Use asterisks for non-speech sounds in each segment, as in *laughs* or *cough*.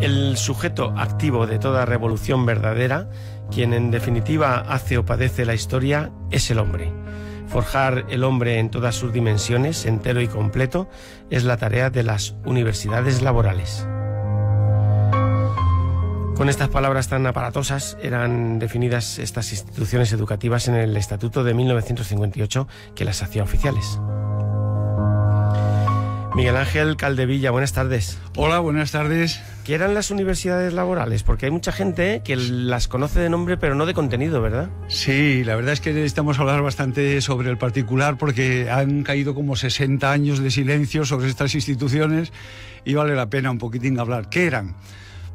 el sujeto activo de toda revolución verdadera, quien en definitiva hace o padece la historia, es el hombre. Forjar el hombre en todas sus dimensiones, entero y completo, es la tarea de las universidades laborales. Con estas palabras tan aparatosas eran definidas estas instituciones educativas en el Estatuto de 1958 que las hacía oficiales. Miguel Ángel Caldevilla, buenas tardes. Hola, buenas tardes. ¿Qué eran las universidades laborales? Porque hay mucha gente que las conoce de nombre pero no de contenido, ¿verdad? Sí, la verdad es que necesitamos hablar bastante sobre el particular porque han caído como 60 años de silencio sobre estas instituciones y vale la pena un poquitín hablar. ¿Qué eran?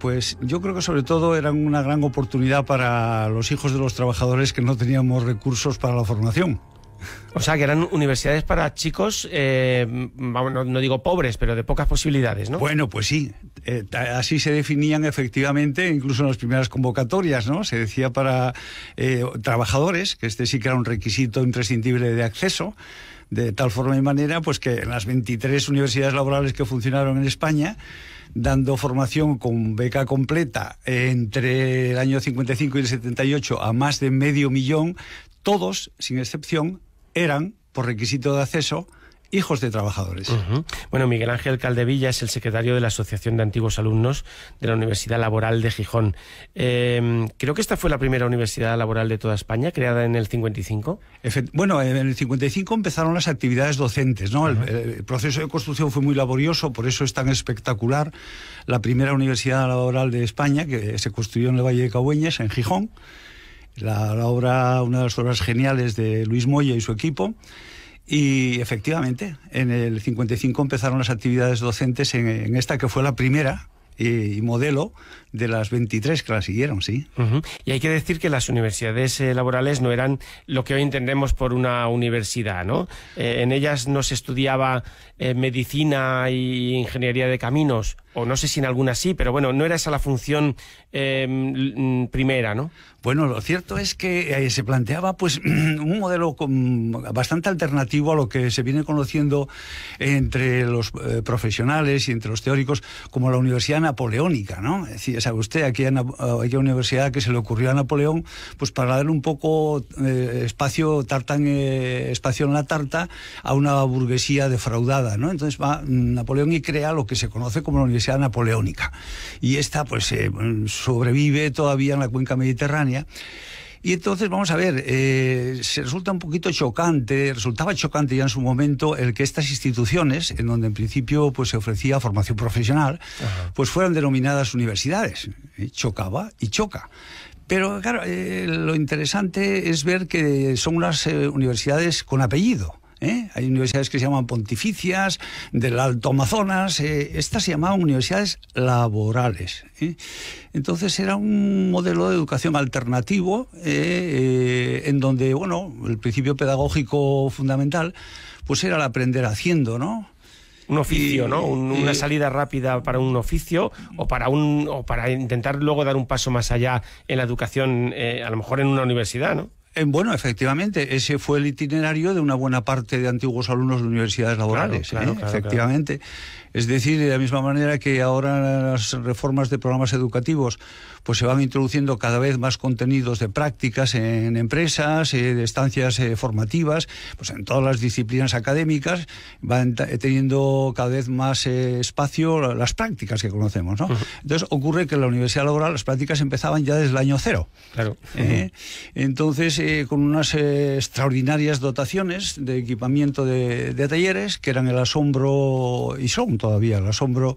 Pues yo creo que sobre todo eran una gran oportunidad para los hijos de los trabajadores que no teníamos recursos para la formación. O sea, que eran universidades para chicos, eh, no, digo pobres, pero de pocas posibilidades, ¿no? Bueno, pues sí. Eh, así se definían efectivamente, incluso en las primeras convocatorias, ¿no? Se decía para eh, trabajadores, que este sí que era un requisito imprescindible de acceso de tal forma y manera pues que en las 23 universidades laborales que funcionaron en España dando formación con beca completa entre el año 55 y el 78 a más de medio millón todos sin excepción eran, por requisito de acceso, hijos de trabajadores. Bueno, Miguel Ángel Caldevilla es el secretario de la Asociación de Antiguos Alumnos de la Universidad Laboral de Gijón. Em, creo que esta fue la primera universidad laboral de toda España, creada en el 55. bueno, en el 55 empezaron las actividades docentes, ¿no? el, proceso de construcción fue muy laborioso, por eso es tan espectacular la primera universidad laboral de España que se construyó en el Valle de Cabueñas, en Gijón la, obra, una de las obras geniales de Luis Moya y su equipo. Y efectivamente, en el 55 empezaron las actividades docentes en esta que fue la primera, eh, y modelo de las 23 que la siguieron, sí. Y hay que decir que las universidades eh, laborales no eran lo que hoy entendemos por una universidad, ¿no? Eh, en ellas no se estudiaba medicina e ingeniería de caminos, o no sé si en algunas sí, pero bueno, no era esa la función em, primera, ¿no? Bueno, lo cierto es que se planteaba pues *clears throat* un modelo bastante alternativo a lo que se viene conociendo entre los profesionales y entre los teóricos como la Universidad napoleónica, ¿no? Es decir, sabe usted, aquella, universidad que se le ocurrió a Napoleón, pues para dar un poco eh, espacio, tartan, eh, espacio en la tarta a una burguesía defraudada, ¿no? Entonces va Napoleón y crea lo que se conoce como la Universidad Napoleónica. Y esta, pues, eh, sobrevive todavía en la cuenca mediterránea. Y entonces, vamos a ver, eh, se resulta un poquito chocante, resultaba chocante ya en su momento el que estas instituciones, en donde en principio pues, se ofrecía formación profesional, pues fueran denominadas universidades. Eh, chocaba y choca. Pero claro, eh, lo interesante es ver que son unas universidades con apellido. ¿eh? Hay universidades que se llaman pontificias, del Alto Amazonas, eh, estas se llamaban universidades laborales. ¿eh? Entonces era un modelo de educación alternativo en donde, bueno, el principio pedagógico fundamental pues era el aprender haciendo, ¿no? un oficio, ¿no? una salida rápida para un oficio o para un o para intentar luego dar un paso más allá en la educación, a lo mejor en una universidad, ¿no? Eh, bueno, efectivamente, ese fue el itinerario de una buena parte de antiguos alumnos de universidades laborales, ¿eh? efectivamente. Es decir, de la misma manera que ahora las reformas de programas educativos pues se van introduciendo cada vez más contenidos de prácticas en empresas, eh, de estancias eh, formativas, pues en todas las disciplinas académicas van teniendo cada vez más eh, espacio las prácticas que conocemos. Entonces ocurre que en la universidad laboral las prácticas empezaban ya desde el año cero. Entonces, con unas extraordinarias dotaciones de equipamiento de, talleres que eran el asombro y son todavía al asombro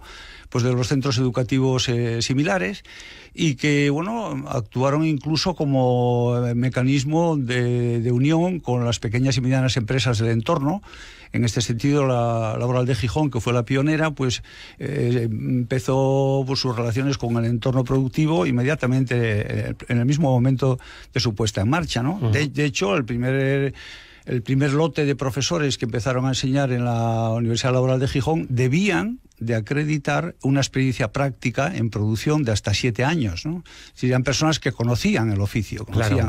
pues de los centros educativos eh, similares y que bueno actuaron incluso como eh, mecanismo de, unión con las pequeñas y medianas empresas del entorno en este sentido la laboral de Gijón que fue la pionera pues eh, empezó pues, sus relaciones con el entorno productivo inmediatamente en el mismo momento de su puesta en marcha no de hecho el primer el primer lote de profesores que empezaron a enseñar en la Universidad Laboral de Gijón debían de acreditar una experiencia práctica en producción de hasta siete años. ¿no? personas que conocían el oficio,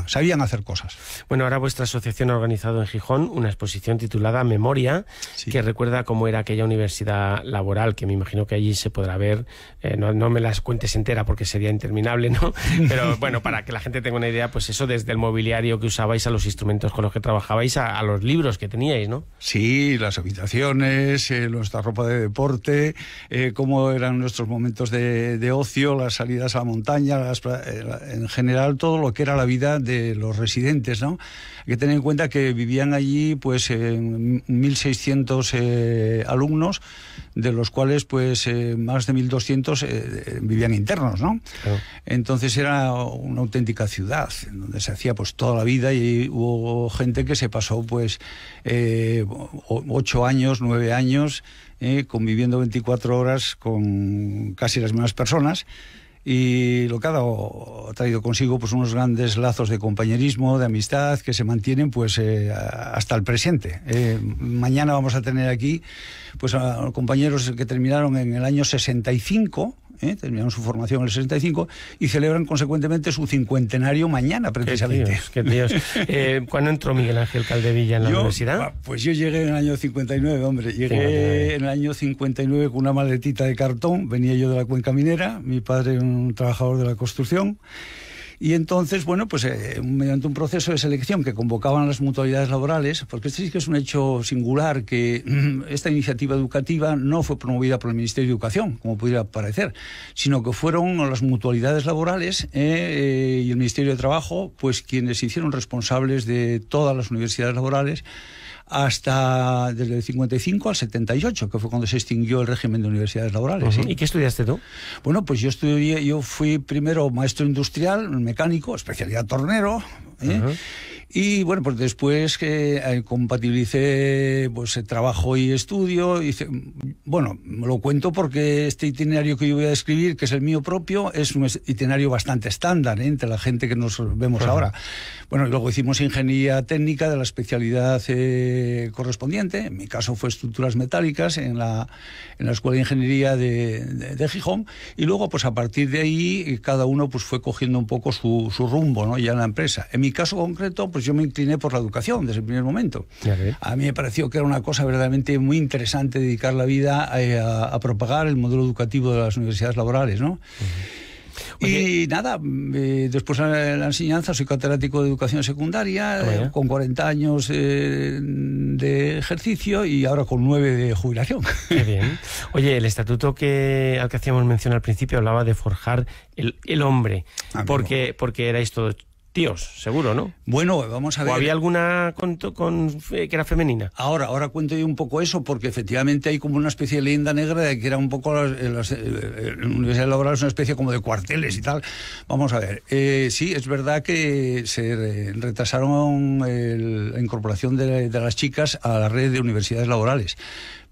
sabían hacer cosas. Bueno, ahora vuestra asociación ha organizado en Gijón una exposición titulada Memoria, que recuerda cómo era aquella universidad laboral, que me imagino que allí se podrá ver. Eh, no, me las cuentes entera porque sería interminable, ¿no? *laughs* Pero bueno, para que la gente tenga una idea, pues eso desde el mobiliario que usabais a los instrumentos con los que trabajabais, a, los libros que teníais, ¿no? Sí, las habitaciones, nuestra eh, ropa de deporte, eh, cómo eran nuestros momentos de, ocio, las salidas a la montaña, eh, en general todo lo que era la vida de los residentes. ¿no? Hay que tener en cuenta que vivían allí pues, 1.600 eh, alumnos, de los cuales pues, más de 1.200 vivían internos. ¿no? Entonces era una auténtica ciudad, donde se hacía pues, toda la vida y hubo gente que se pasó pues, ocho años, nueve años eh, conviviendo 24 horas con casi las mismas personas y lo que ha, traído consigo pues unos grandes lazos de compañerismo, de amistad que se mantienen pues eh, hasta el presente. Eh, mañana vamos a tener aquí pues a compañeros que terminaron en el año 65 ¿eh? terminaron su formación en el 65 y celebran consecuentemente su cincuentenario mañana, precisamente. Qué *laughs* eh, ¿Cuándo entró Miguel Ángel Caldevilla en la universidad? Ah, pues yo llegué en el año 59, hombre. Llegué en el año 59 con una maletita de cartón. Venía yo de la cuenca minera, mi padre un trabajador de la construcción. Y entonces, bueno, pues eh, mediante un proceso de selección que convocaban las mutualidades laborales, porque este sí que es un hecho singular que mm, esta iniciativa educativa no fue promovida por el Ministerio de Educación, como pudiera parecer, sino que fueron las mutualidades laborales eh, eh, y el Ministerio de Trabajo, pues quienes se hicieron responsables de todas las universidades laborales hasta desde el 55 al 78, que fue cuando se extinguió el régimen de universidades laborales. ¿Y qué estudiaste tú? Bueno, pues yo estudié, yo fui primero maestro industrial, mecánico, especialidad tornero, ¿eh? Y bueno, pues después que eh, compatibilicé pues, trabajo y estudio, bueno, lo cuento porque este itinerario que yo voy a describir, que es el mío propio, es un itinerario bastante estándar ¿eh? entre la gente que nos vemos ahora. Bueno, y luego hicimos ingeniería técnica de la especialidad correspondiente, en mi caso fue estructuras metálicas en la, Escuela de Ingeniería de, Gijón, y luego pues a partir de ahí cada uno pues fue cogiendo un poco su, su rumbo ¿no? ya en la empresa caso concreto, pues yo me incliné por la educación desde el primer momento. A mí me pareció que era una cosa verdaderamente muy interesante dedicar la vida eh, a, propagar el modelo educativo de las universidades laborales, ¿no? y nada, eh, después de la enseñanza soy catedrático de educación secundaria, ah, eh, con 40 años de ejercicio y ahora con 9 de jubilación. Qué bien. Oye, el estatuto que, al que hacíamos mención al principio hablaba de forjar el, hombre, ah, porque, porque era esto tíos, seguro, ¿no? Bueno, vamos a ver. había alguna con, con, que era femenina? Ahora, ahora cuento yo un poco eso, porque efectivamente hay como una especie de leyenda negra de que era un poco. las eh, eh, eh, universidades laborales una especie como de cuarteles y tal. Vamos a ver. Eh, sí, es verdad que se retrasaron la incorporación de, de las chicas a la red de universidades laborales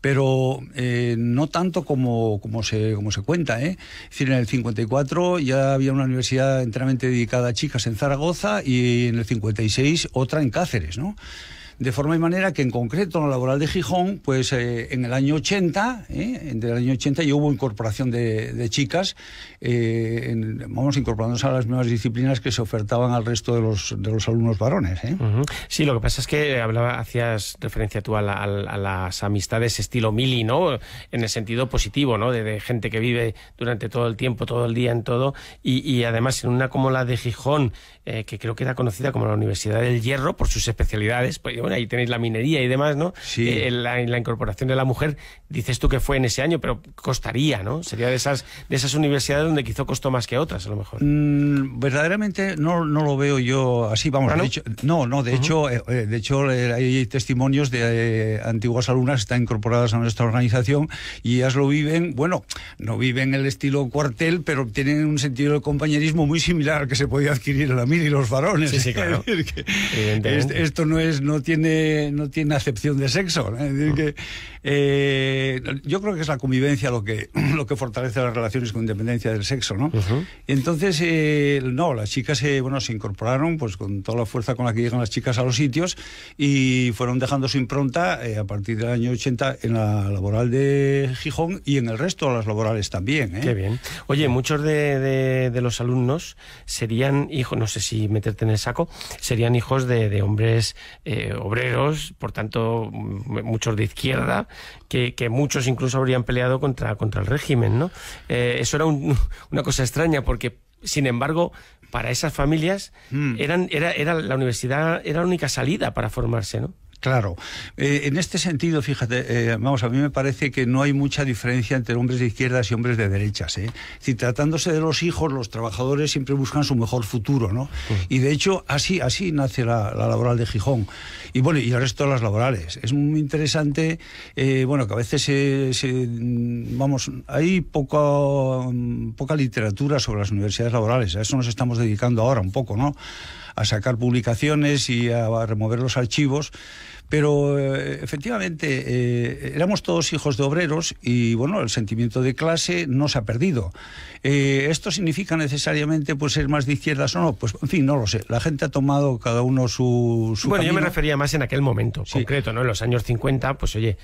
pero eh, no tanto como, como, se, como se cuenta. ¿eh? Es decir, en el 54 ya había una universidad enteramente dedicada a chicas en Zaragoza y en el 56 otra en Cáceres, ¿no? de forma y manera que en concreto en la laboral de Gijón, pues en el año 80, eh, en el año 80 eh, ya hubo incorporación de, chicas, eh, vamos, incorporándose a las mismas disciplinas que se ofertaban al resto de los, de los alumnos varones. ¿eh? Sí, lo que pasa es que hablaba, hacías referencia tú a, las amistades estilo mili, ¿no? En el sentido positivo, ¿no? De, gente que vive durante todo el tiempo, todo el día, en todo, y, y además en una como la de Gijón, que creo que era conocida como la Universidad del Hierro por sus especialidades, pues ahí tenéis la minería y demás, ¿no? Sí. Eh, la, incorporación de la mujer, dices tú que fue en ese año, pero costaría, ¿no? Sería de esas, de esas universidades donde quizá costó más que otras, a lo mejor. Mm, verdaderamente no, no lo veo yo así, vamos, ¿Ah, no? no, no, de hecho, eh, eh, de hecho hay testimonios de antiguas alumnas que están incorporadas a nuestra organización y ellas lo viven, bueno, no viven el estilo cuartel, pero tienen un sentido de compañerismo muy similar al que se podía adquirir en la mil y los varones. Sí, sí, claro. *laughs* esto no es, no no tiene acepción de sexo. Ah. Eh, yo creo que es la convivencia lo que, *clears throat* lo que fortalece las relaciones con independencia del sexo, ¿no? Entonces, eh, no, las chicas se, bueno, se incorporaron pues con toda la fuerza con la que llegan las chicas a los sitios y fueron dejando su impronta eh, a partir del año 80 en la laboral de Gijón y en el resto de las laborales también. Qué bien. Oye, muchos de, los alumnos serían hijos, no sé si meterte en el saco, serían hijos de, hombres obreros, por tanto, mm, muchos de izquierda, que, muchos incluso habrían peleado contra, contra el régimen, ¿no? Eh, eso era un, *laughs* una cosa extraña porque, sin embargo, para esas familias hmm. era, era la universidad era la única salida para formarse, ¿no? Claro. Eh, en este sentido, fíjate, eh, vamos, a mí me parece que no hay mucha diferencia entre hombres de izquierdas y hombres de derechas. ¿eh? Si tratándose de los hijos, los trabajadores siempre buscan su mejor futuro, ¿no? Mm. Y de hecho, así, así nace la, laboral de Gijón. Y bueno, y el resto de las laborales. Es muy interesante, eh, bueno, que a veces se, mm, vamos, hay poca, mm, poca literatura sobre las universidades laborales. A eso nos estamos dedicando ahora un poco, ¿no? a sacar publicaciones y a, remover los archivos, pero eh, efectivamente eh, éramos todos hijos de obreros y bueno, el sentimiento de clase no se ha perdido. Eh, ¿Esto significa necesariamente pues, ser más de izquierdas o no? Pues en fin, no lo sé. La gente ha tomado cada uno su... bueno, yo me refería más en aquel momento concreto, ¿no? En los años 50, pues oye,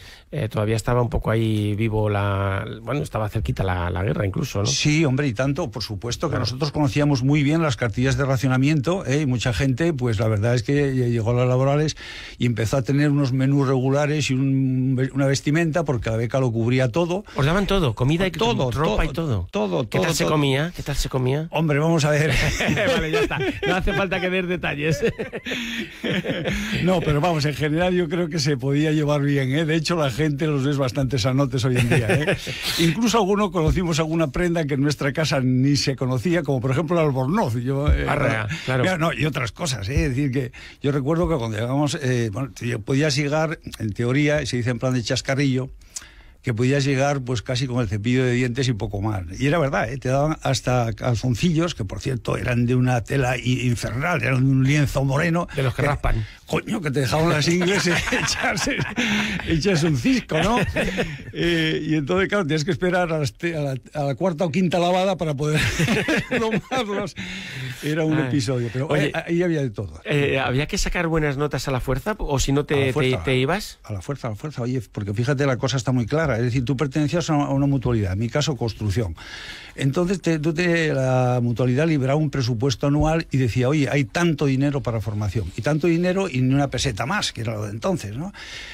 todavía estaba un poco ahí vivo la... Bueno, estaba cerquita la, la guerra incluso, ¿no? Sí, hombre, y tanto, por supuesto, que nosotros conocíamos muy bien las cartillas de racionamiento y mucha gente, pues la verdad es que llegó a las laborales y empezó a tener tener unos menús regulares y una vestimenta, porque la beca lo cubría todo. ¿Os daban todo? ¿Comida y todo? ¿Ropa y todo? Todo, todo. ¿Qué tal se comía? ¿Qué tal se comía? Hombre, vamos a ver. *laughs* vale, ya está. No hace falta que ver detalles. no, pero vamos, en general yo creo que se podía llevar bien. ¿eh? De hecho, la gente los ves bastante sanotes hoy en día. ¿eh? Incluso algunos conocimos alguna prenda que en nuestra casa ni se conocía, como por ejemplo el albornoz. Yo, eh, claro. no, y otras cosas. ¿eh? Es decir, que yo recuerdo que cuando llegamos, eh, bueno, podías llegar, en teoría, y se dice en plan de chascarrillo, que podías llegar pues casi con el cepillo de dientes y poco más. Y era verdad, ¿eh? te daban hasta calzoncillos, que por cierto eran de una tela infernal, eran de un lienzo moreno. De los que, raspan. Coño, que te dejaban las ingleses, *laughs* echarse, un cisco, ¿no? *laughs* Eh, y entonces, claro, tienes que esperar a, la, a la cuarta o quinta lavada para poder tomarlos. *laughs* Era un episodio, pero eh, ahí había de todo. Eh, ¿Había que sacar buenas notas a la fuerza o si no te, te, ibas? A la fuerza, a la fuerza. Oye, porque fíjate, la cosa está muy clara. Es decir, tú pertenecías a una mutualidad, en mi caso, construcción. Entonces, te, tú te, la mutualidad liberaba un presupuesto anual y decía, oye, hay tanto dinero para formación, y tanto dinero y ni una peseta más, que era lo de entonces, ¿no?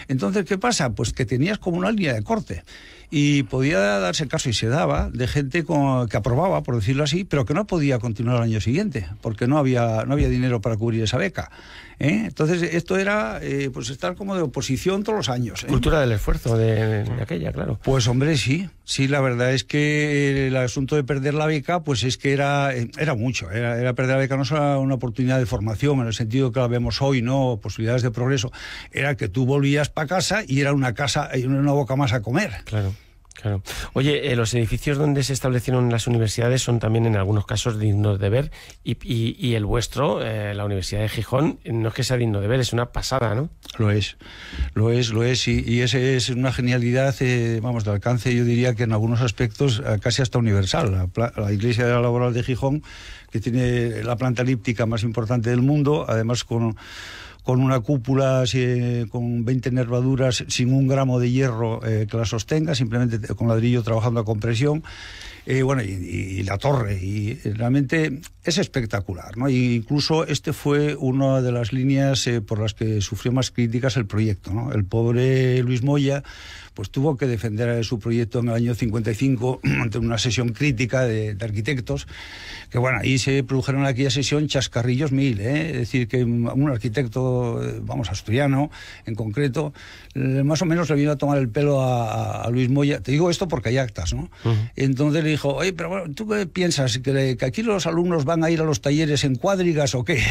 Entonces, ¿qué pasa? Pues que tenías como una línea de corte y podía darse caso, y se daba, de gente que aprobaba, por decirlo así, pero que no podía continuar el año siguiente porque no había, no había dinero para cubrir esa beca. ¿eh? Entonces, esto era eh, pues estar como de oposición todos los años. ¿eh? Cultura del esfuerzo de, aquella, claro. Pues hombre, sí, sí, la verdad es que el asunto de perder la beca, pues es que era, era mucho, era, perder la beca no solo una oportunidad de formación, en el sentido que la vemos hoy, ¿no? Posibilidades de progreso, era que tú volvías para casa y era una casa, una boca más a comer. Claro. Claro. Oye, eh, los edificios donde se establecieron las universidades son también en algunos casos dignos de ver y, el vuestro, eh, la Universidad de Gijón, eh, no es que sea digno de ver, es una pasada, ¿no? Lo es, lo es, lo es y, y ese es una genialidad, vamos, de alcance yo diría que en algunos aspectos casi hasta universal. La, la Iglesia de la Laboral de Gijón, que tiene la planta elíptica más importante del mundo, además con con una cúpula eh, con 20 nervaduras sin un gramo de hierro eh, que la sostenga, simplemente con ladrillo trabajando a compresión. Eh, bueno, y, la torre, y realmente es espectacular, ¿no? incluso este fue una de las líneas por las que sufrió más críticas el proyecto, ¿no? El pobre Luis Moya, pues tuvo que defender su proyecto en el año 55 *clears throat* ante una sesión crítica de, de arquitectos, que bueno, ahí se produjeron en aquella sesión chascarrillos mil, Es decir, que un arquitecto eh, vamos, asturiano en concreto, eh, más o menos le vino a tomar el pelo a, Luis Moya. Te digo esto porque hay actas, ¿no? Entonces le dijo, oye, pero bueno, ¿tú qué piensas? ¿Que, aquí los alumnos van a ir a los talleres en cuadrigas o qué?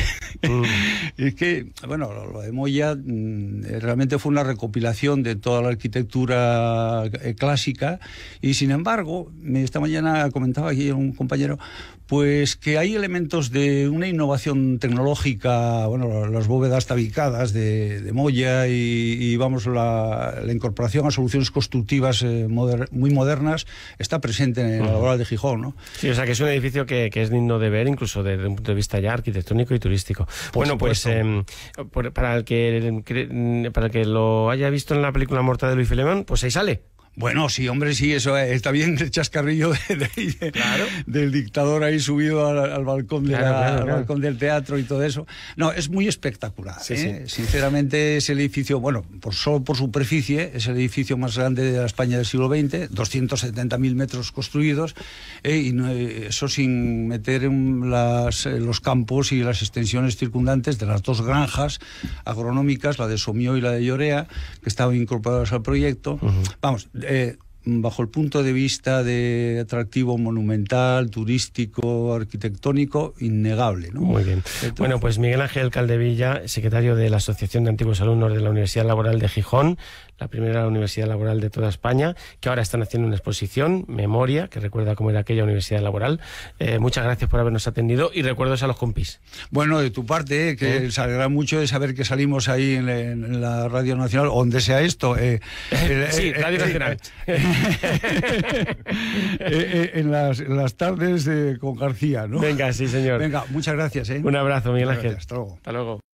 *laughs* es que, bueno, lo de Moya mm, realmente fue una recopilación de toda la arquitectura eh, clásica y sin embargo, esta mañana comentaba aquí un compañero, pues que hay elementos de una innovación tecnológica, bueno, las bóvedas tabicadas de, de Moya y, vamos, la, incorporación a soluciones constructivas eh, muy modernas está presente en el laboral de Gijón, ¿no? Sí, o sea que es un edificio que, es digno de ver, incluso desde un punto de vista ya arquitectónico y turístico. bueno, pues em, para, el que, para que lo haya visto en la película de Luis Filemón, pues ahí sale. Bueno, sí, hombre, sí, eso está bien el chascarrillo de, del dictador ahí subido al, balcón, de del teatro y todo eso. No, es muy espectacular. ¿eh? Sinceramente es el edificio, bueno, por, solo por superficie, es el edificio más grande de la España del siglo XX, 270.000 metros construidos, ¿eh? y eso sin meter las, los campos y las extensiones circundantes de las dos granjas agronómicas, la de Somió y la de Llorea, que estaban incorporadas al proyecto. Vamos, eh, bajo el punto de vista de atractivo monumental, turístico, arquitectónico, innegable. Muy bien. bueno, pues Miguel Ángel Caldevilla, secretario de la Asociación de Antiguos Alumnos de la Universidad Laboral de Gijón, la primera universidad laboral de toda España, que ahora están haciendo una exposición, Memoria, que recuerda cómo era aquella universidad laboral. Eh, muchas gracias por habernos atendido y recuerdos a los compis. Bueno, de tu parte, eh, que ¿Eh? se mucho de saber que salimos ahí en, la Radio Nacional, donde sea esto. *laughs* sí, Radio Nacional. *laughs* Eh, eh, en, las, las, tardes eh, con García, ¿no? Venga, sí, señor. Venga, muchas gracias. Un abrazo, Miguel Ángel. Hasta luego. Hasta luego.